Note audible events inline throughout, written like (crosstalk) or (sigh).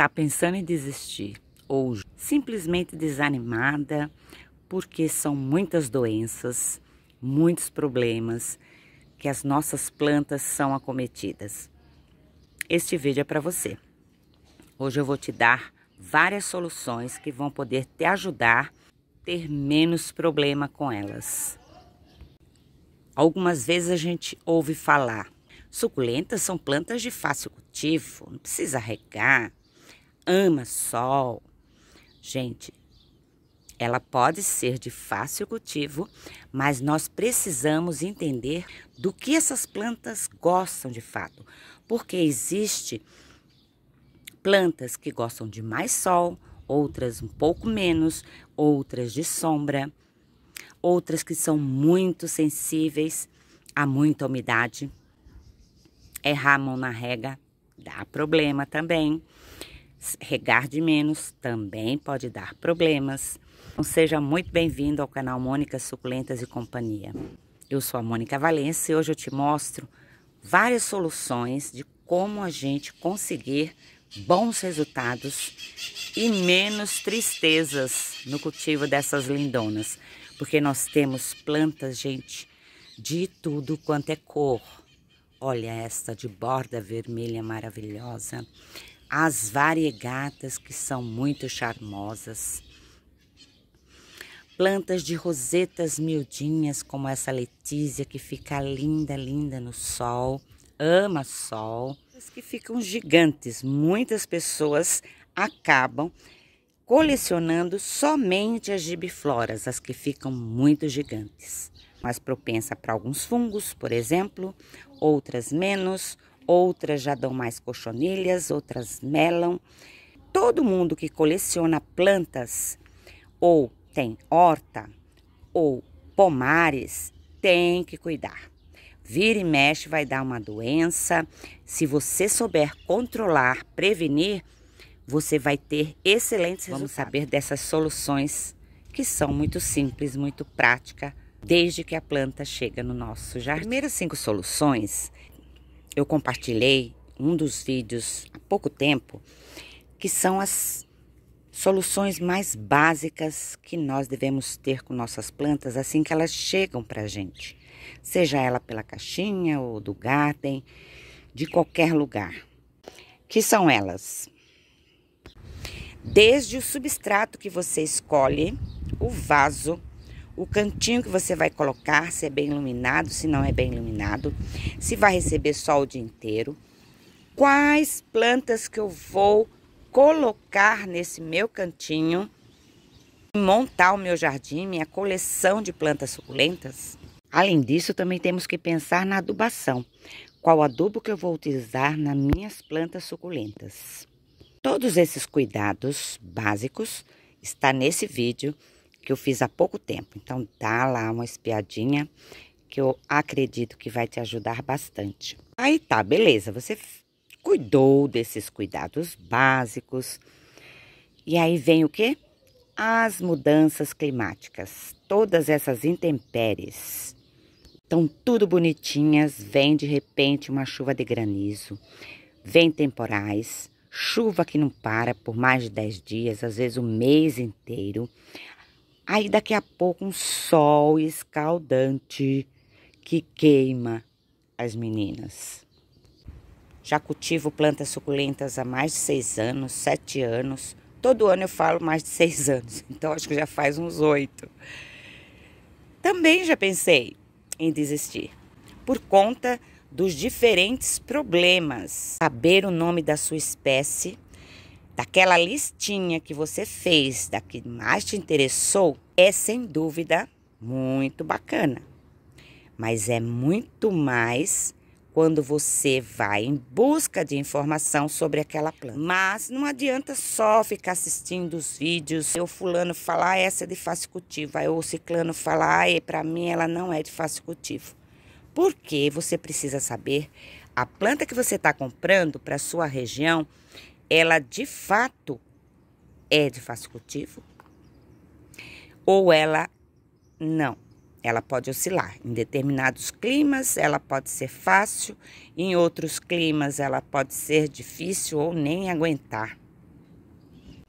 está pensando em desistir ou simplesmente desanimada porque são muitas doenças, muitos problemas que as nossas plantas são acometidas. Este vídeo é para você. Hoje eu vou te dar várias soluções que vão poder te ajudar a ter menos problema com elas. Algumas vezes a gente ouve falar, suculentas são plantas de fácil cultivo, não precisa regar, ama sol. Gente, ela pode ser de fácil cultivo, mas nós precisamos entender do que essas plantas gostam de fato, porque existe plantas que gostam de mais sol, outras um pouco menos, outras de sombra, outras que são muito sensíveis a muita umidade. Errar a mão na rega dá problema também. Regar de menos também pode dar problemas. Então, seja muito bem-vindo ao canal Mônica Suculentas e Companhia. Eu sou a Mônica Valença e hoje eu te mostro várias soluções de como a gente conseguir bons resultados e menos tristezas no cultivo dessas lindonas. Porque nós temos plantas, gente, de tudo quanto é cor. Olha esta de borda vermelha maravilhosa as variegatas que são muito charmosas, plantas de rosetas miudinhas como essa letícia que fica linda, linda no sol, ama sol, As que ficam gigantes. Muitas pessoas acabam colecionando somente as gibifloras, as que ficam muito gigantes. Mais propensa para alguns fungos, por exemplo, outras menos, outras já dão mais cochonilhas, outras melam. Todo mundo que coleciona plantas ou tem horta ou pomares tem que cuidar. Vira e mexe vai dar uma doença. Se você souber controlar, prevenir, você vai ter excelentes Vamos saber dessas soluções que são muito simples, muito prática, desde que a planta chega no nosso jardim. Primeiras cinco soluções eu compartilhei um dos vídeos há pouco tempo, que são as soluções mais básicas que nós devemos ter com nossas plantas assim que elas chegam para a gente, seja ela pela caixinha ou do garden, de qualquer lugar. Que são elas? Desde o substrato que você escolhe, o vaso o cantinho que você vai colocar, se é bem iluminado, se não é bem iluminado, se vai receber sol o dia inteiro, quais plantas que eu vou colocar nesse meu cantinho, montar o meu jardim, minha coleção de plantas suculentas. Além disso, também temos que pensar na adubação. Qual adubo que eu vou utilizar nas minhas plantas suculentas? Todos esses cuidados básicos está nesse vídeo que eu fiz há pouco tempo. Então, dá lá uma espiadinha que eu acredito que vai te ajudar bastante. Aí tá, beleza, você cuidou desses cuidados básicos. E aí vem o quê? As mudanças climáticas, todas essas intempéries. Estão tudo bonitinhas, vem de repente uma chuva de granizo, vem temporais, chuva que não para por mais de 10 dias, às vezes um mês inteiro. Aí daqui a pouco um sol escaldante que queima as meninas. Já cultivo plantas suculentas há mais de seis anos, sete anos. Todo ano eu falo mais de seis (laughs) anos, então acho que já faz uns oito. Também já pensei em desistir, por conta dos diferentes problemas. Saber o nome da sua espécie, daquela listinha que você fez, da que mais te interessou, é sem dúvida muito bacana, mas é muito mais quando você vai em busca de informação sobre aquela planta. Mas não adianta só ficar assistindo os vídeos, eu fulano falar ah, essa é de fácil cultivo, aí o ciclano falar, ah, para mim ela não é de fácil cultivo. Porque você precisa saber a planta que você está comprando para sua região, ela de fato é de fácil cultivo? ou ela não. Ela pode oscilar. Em determinados climas, ela pode ser fácil, em outros climas, ela pode ser difícil ou nem aguentar.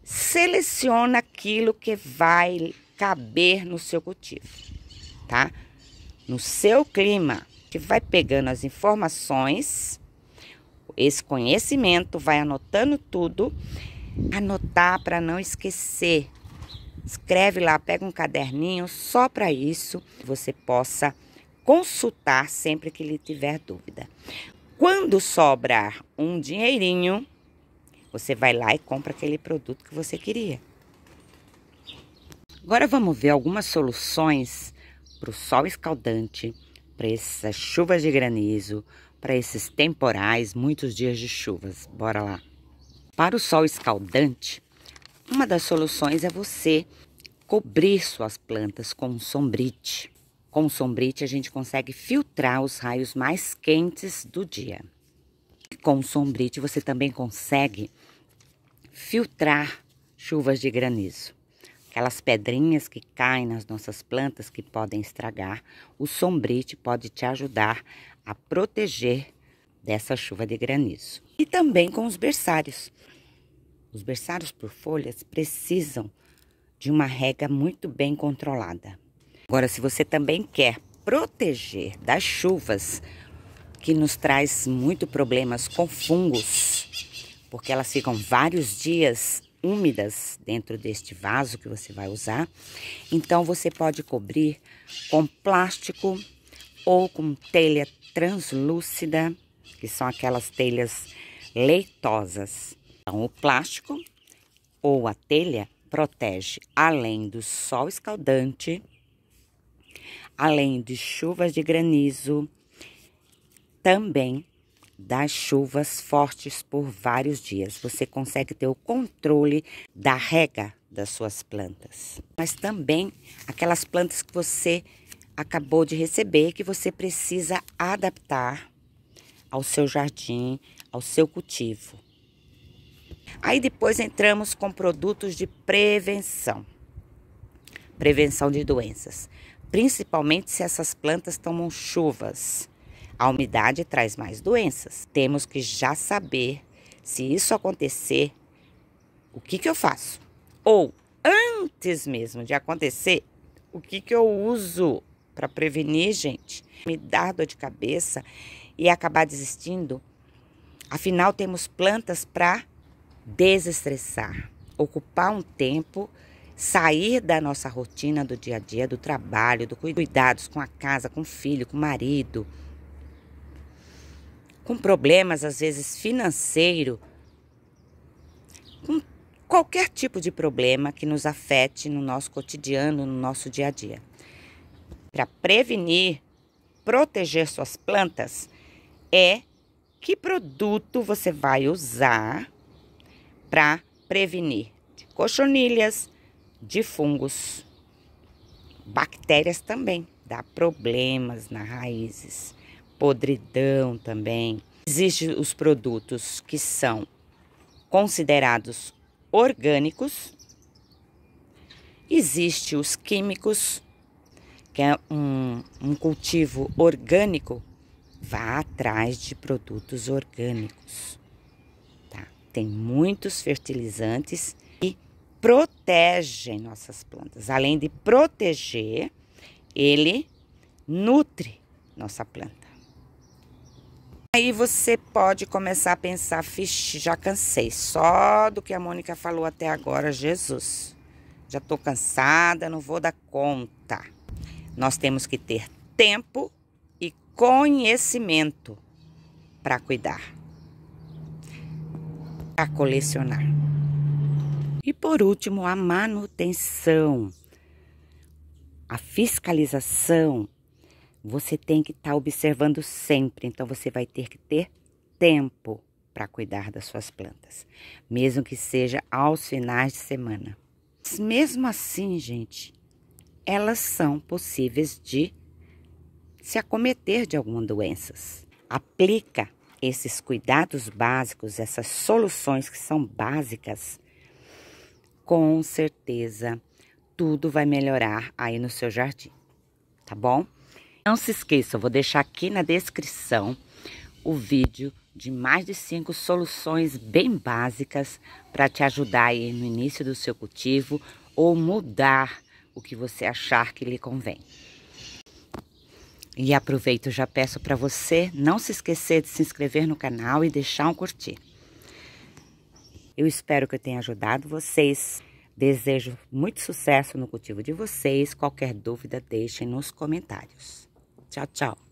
Seleciona aquilo que vai caber no seu cultivo, tá? No seu clima, que vai pegando as informações, esse conhecimento, vai anotando tudo, anotar para não esquecer, Escreve lá, pega um caderninho só para isso, você possa consultar sempre que lhe tiver dúvida. Quando sobrar um dinheirinho, você vai lá e compra aquele produto que você queria. Agora vamos ver algumas soluções para o sol escaldante, para essas chuvas de granizo, para esses temporais, muitos dias de chuvas. Bora lá. Para o sol escaldante, uma das soluções é você cobrir suas plantas com sombrite. Com sombrite a gente consegue filtrar os raios mais quentes do dia. Com sombrite você também consegue filtrar chuvas de granizo. Aquelas pedrinhas que caem nas nossas plantas que podem estragar, o sombrite pode te ajudar a proteger dessa chuva de granizo. E também com os berçários. Os berçários por folhas precisam de uma rega muito bem controlada. Agora, se você também quer proteger das chuvas, que nos traz muito problemas com fungos, porque elas ficam vários dias úmidas dentro deste vaso que você vai usar. Então, você pode cobrir com plástico ou com telha translúcida, que são aquelas telhas leitosas. Então, o plástico ou a telha protege além do sol escaldante, além de chuvas de granizo, também das chuvas fortes por vários dias. Você consegue ter o controle da rega das suas plantas. Mas também aquelas plantas que você acabou de receber, que você precisa adaptar ao seu jardim, ao seu cultivo. Aí depois entramos com produtos de prevenção. Prevenção de doenças, principalmente se essas plantas tomam chuvas. A umidade traz mais doenças. Temos que já saber se isso acontecer, o que, que eu faço? Ou antes mesmo de acontecer, o que, que eu uso para prevenir, gente? Me dar dor de cabeça e acabar desistindo? Afinal, temos plantas para desestressar, ocupar um tempo, sair da nossa rotina do dia a dia, do trabalho, do cuidados com a casa, com o filho, com o marido, com problemas às vezes financeiro, com qualquer tipo de problema que nos afete no nosso cotidiano, no nosso dia a dia. Para prevenir, proteger suas plantas é que produto você vai usar para prevenir de cochonilhas, de fungos, bactérias também, dá problemas nas raízes, podridão também. Existem os produtos que são considerados orgânicos, existe os químicos, que é um, um cultivo orgânico, vá atrás de produtos orgânicos tem muitos fertilizantes que protegem nossas plantas. Além de proteger, ele nutre nossa planta. Aí você pode começar a pensar, fixe, já cansei só do que a Mônica falou até agora, Jesus. Já estou cansada, não vou dar conta. Nós temos que ter tempo e conhecimento para cuidar a colecionar. E por último, a manutenção, a fiscalização. Você tem que estar tá observando sempre, então você vai ter que ter tempo para cuidar das suas plantas, mesmo que seja aos finais de semana. mesmo assim, gente, elas são possíveis de se acometer de algumas doenças. Aplica esses cuidados básicos, essas soluções que são básicas, com certeza tudo vai melhorar aí no seu jardim, tá bom? Não se esqueça, eu vou deixar aqui na descrição o vídeo de mais de cinco soluções bem básicas para te ajudar aí no início do seu cultivo ou mudar o que você achar que lhe convém. E aproveito já peço para você não se esquecer de se inscrever no canal e deixar um curtir. Eu espero que eu tenha ajudado vocês. Desejo muito sucesso no cultivo de vocês. Qualquer dúvida, deixem nos comentários. Tchau, tchau.